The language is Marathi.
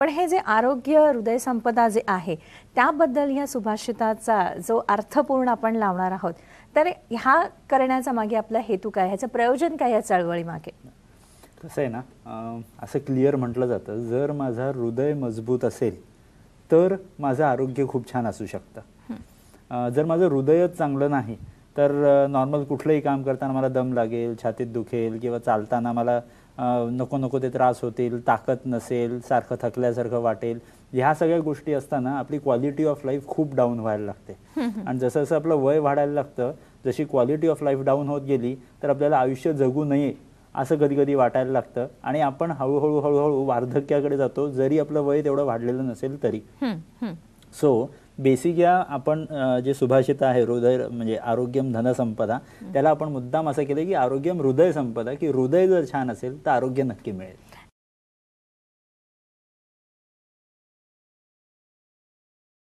पण हे जे आरोग्य हृदय संपदा जे आहे त्याबद्दल या सुभाषिताचा जो अर्थपूर्ण आपण लावणार आहोत तर ह्या करण्याचा मागे आपला हेतू काय ह्याचं प्रयोजन काय या चळवळी मागे कसं आहे ना असं क्लिअर म्हटलं जातं जर माझा हृदय मजबूत असेल तर माझं आरोग्य खूप छान असू शकतं जर माझं हृदयच चांगलं नाही तर नॉर्मल कुठलंही काम करताना मला दम लागेल छातीत दुखेल किंवा चालताना मला नको नको ते त्रास होतील ताकद नसेल सारखं थकल्यासारखं वाटेल ह्या सगळ्या गोष्टी असताना आपली क्वालिटी ऑफ लाईफ खूप डाऊन व्हायला लागते आणि जसं जसं आपलं वय वाढायला लागतं जशी क्वालिटी ऑफ लाईफ डाऊन होत गेली तर आपल्याला आयुष्य जगू नये असं कधी कधी वाटायला लागतं आणि आपण हळूहळू हळूहळू वार्धक्याकडे जातो जरी आपलं वय तेवढं वाढलेलं नसेल तरी सो बेसिक या आपण जे सुभाषित आहे हृदय म्हणजे आरोग्यम धनसंपदा त्याला आपण मुद्दाम असं केलं की आरोग्यम हृदय संपदा की हृदय जर छान असेल तर आरोग्य नक्की मिळेल